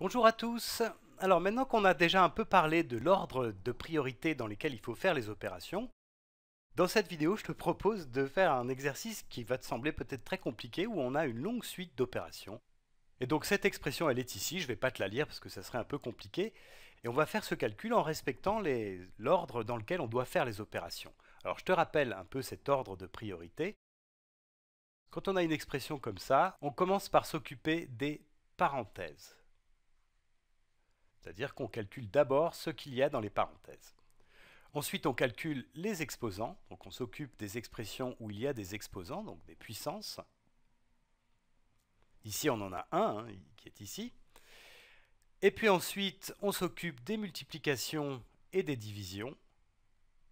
Bonjour à tous. Alors maintenant qu'on a déjà un peu parlé de l'ordre de priorité dans lequel il faut faire les opérations, dans cette vidéo je te propose de faire un exercice qui va te sembler peut-être très compliqué où on a une longue suite d'opérations. Et donc cette expression elle est ici, je ne vais pas te la lire parce que ça serait un peu compliqué. Et on va faire ce calcul en respectant l'ordre dans lequel on doit faire les opérations. Alors je te rappelle un peu cet ordre de priorité. Quand on a une expression comme ça, on commence par s'occuper des parenthèses c'est-à-dire qu'on calcule d'abord ce qu'il y a dans les parenthèses. Ensuite, on calcule les exposants, donc on s'occupe des expressions où il y a des exposants, donc des puissances. Ici, on en a un hein, qui est ici. Et puis ensuite, on s'occupe des multiplications et des divisions.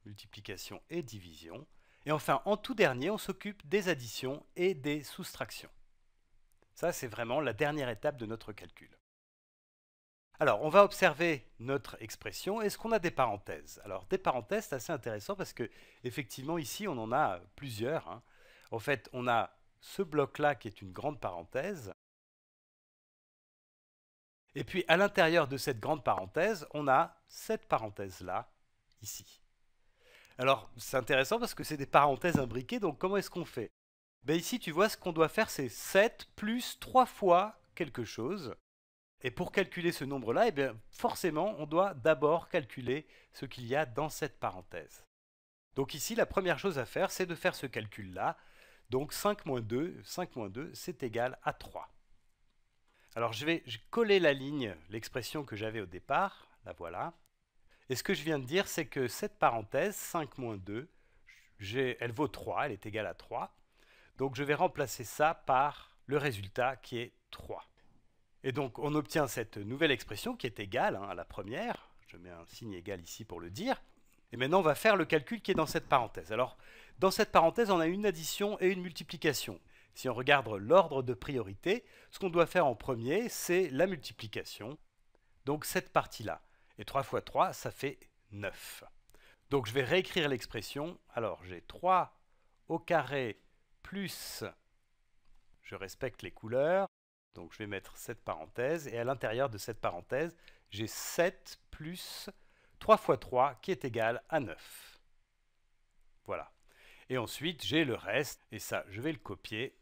Multiplication et division. Et enfin, en tout dernier, on s'occupe des additions et des soustractions. Ça, c'est vraiment la dernière étape de notre calcul. Alors, on va observer notre expression. Est-ce qu'on a des parenthèses Alors, des parenthèses, c'est assez intéressant parce que, effectivement, ici, on en a plusieurs. Hein. En fait, on a ce bloc-là qui est une grande parenthèse. Et puis, à l'intérieur de cette grande parenthèse, on a cette parenthèse-là, ici. Alors, c'est intéressant parce que c'est des parenthèses imbriquées, donc comment est-ce qu'on fait ben, Ici, tu vois, ce qu'on doit faire, c'est 7 plus 3 fois quelque chose. Et pour calculer ce nombre-là, eh forcément, on doit d'abord calculer ce qu'il y a dans cette parenthèse. Donc ici, la première chose à faire, c'est de faire ce calcul-là. Donc 5 moins 2, 5 moins 2, c'est égal à 3. Alors je vais coller la ligne, l'expression que j'avais au départ, la voilà. Et ce que je viens de dire, c'est que cette parenthèse, 5 moins 2, elle vaut 3, elle est égale à 3. Donc je vais remplacer ça par le résultat qui est 3. Et donc on obtient cette nouvelle expression qui est égale hein, à la première. Je mets un signe égal ici pour le dire. Et maintenant on va faire le calcul qui est dans cette parenthèse. Alors dans cette parenthèse on a une addition et une multiplication. Si on regarde l'ordre de priorité, ce qu'on doit faire en premier c'est la multiplication. Donc cette partie-là. Et 3 fois 3 ça fait 9. Donc je vais réécrire l'expression. Alors j'ai 3 au carré plus, je respecte les couleurs, donc je vais mettre cette parenthèse, et à l'intérieur de cette parenthèse, j'ai 7 plus 3 fois 3 qui est égal à 9. Voilà. Et ensuite, j'ai le reste, et ça, je vais le copier.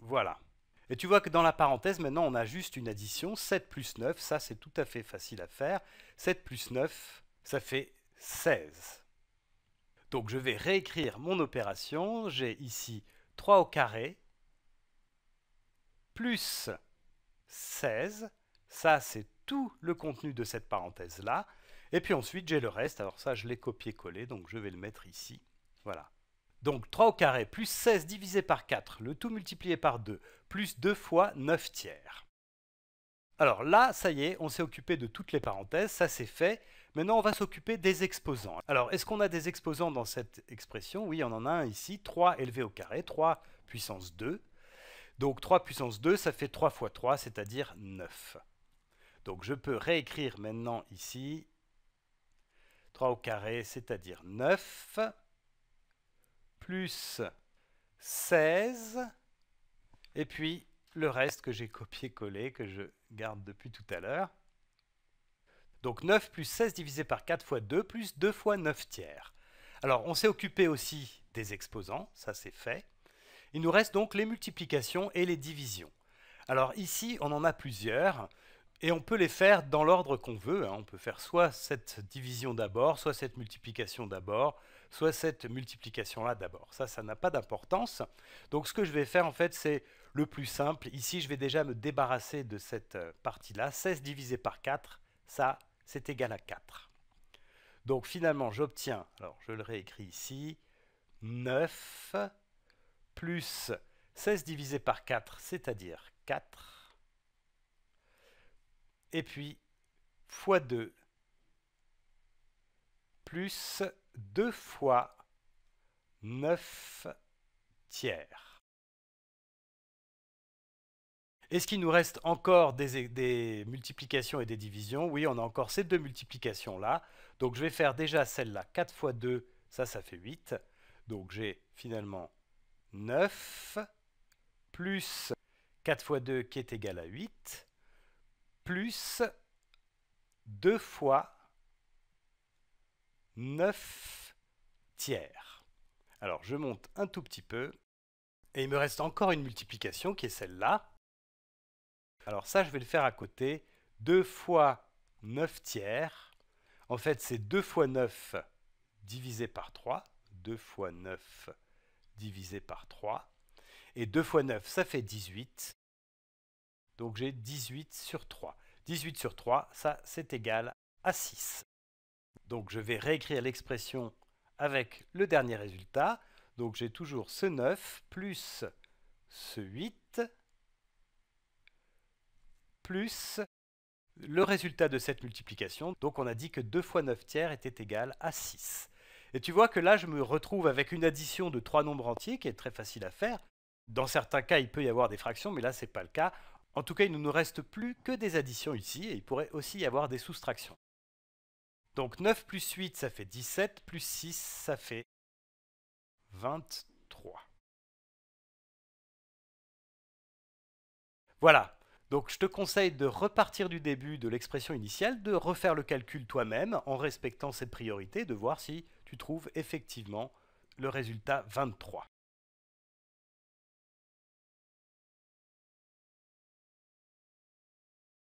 Voilà. Et tu vois que dans la parenthèse, maintenant, on a juste une addition. 7 plus 9, ça, c'est tout à fait facile à faire. 7 plus 9, ça fait 16. Donc, je vais réécrire mon opération. J'ai ici 3 au carré plus 16. Ça, c'est tout le contenu de cette parenthèse-là. Et puis ensuite, j'ai le reste. Alors ça, je l'ai copié-collé, donc je vais le mettre ici. Voilà. Donc 3 au carré plus 16 divisé par 4, le tout multiplié par 2, plus 2 fois 9 tiers. Alors là, ça y est, on s'est occupé de toutes les parenthèses, ça c'est fait. Maintenant, on va s'occuper des exposants. Alors, est-ce qu'on a des exposants dans cette expression Oui, on en a un ici, 3 élevé au carré, 3 puissance 2. Donc 3 puissance 2, ça fait 3 fois 3, c'est-à-dire 9. Donc je peux réécrire maintenant ici 3 au carré, c'est-à-dire 9, plus 16, et puis le reste que j'ai copié-collé, que je garde depuis tout à l'heure. Donc 9 plus 16 divisé par 4 fois 2 plus 2 fois 9 tiers. Alors on s'est occupé aussi des exposants, ça c'est fait. Il nous reste donc les multiplications et les divisions. Alors ici, on en a plusieurs et on peut les faire dans l'ordre qu'on veut. Hein. On peut faire soit cette division d'abord, soit cette multiplication d'abord, soit cette multiplication-là d'abord. Ça, ça n'a pas d'importance. Donc ce que je vais faire, en fait, c'est le plus simple. Ici, je vais déjà me débarrasser de cette euh, partie-là. 16 divisé par 4, ça, c'est égal à 4. Donc finalement, j'obtiens, alors je le réécris ici, 9 plus 16 divisé par 4, c'est-à-dire 4. Et puis, fois 2, plus 2 fois 9 tiers. Est-ce qu'il nous reste encore des, multiplications et des divisions Oui, on a encore ces deux multiplications-là. Donc je vais faire déjà celle-là. 4 fois 2, ça, ça fait 8. Donc j'ai finalement 9 plus 4 fois 2 qui est égal à 8 plus 2 fois 9 tiers. Alors je monte un tout petit peu et il me reste encore une multiplication qui est celle-là. Alors ça je vais le faire à côté. 2 fois 9 tiers. En fait c'est 2 fois 9 divisé par 3. 2 fois 9 divisé par 3. Et 2 fois 9, ça fait 18. Donc j'ai 18 sur 3. 18 sur 3, ça c'est égal à 6. Donc je vais réécrire l'expression avec le dernier résultat. Donc j'ai toujours ce 9 plus ce 8 plus le résultat de cette multiplication. Donc on a dit que 2 fois 9 tiers était égal à 6. Et tu vois que là, je me retrouve avec une addition de trois nombres entiers qui est très facile à faire. Dans certains cas, il peut y avoir des fractions, mais là, ce n'est pas le cas. En tout cas, il ne nous reste plus que des additions ici, et il pourrait aussi y avoir des soustractions. Donc 9 plus 8, ça fait 17, plus 6, ça fait 23. Voilà, donc je te conseille de repartir du début de l'expression initiale, de refaire le calcul toi-même en respectant cette priorité, de voir si tu trouves effectivement le résultat 23.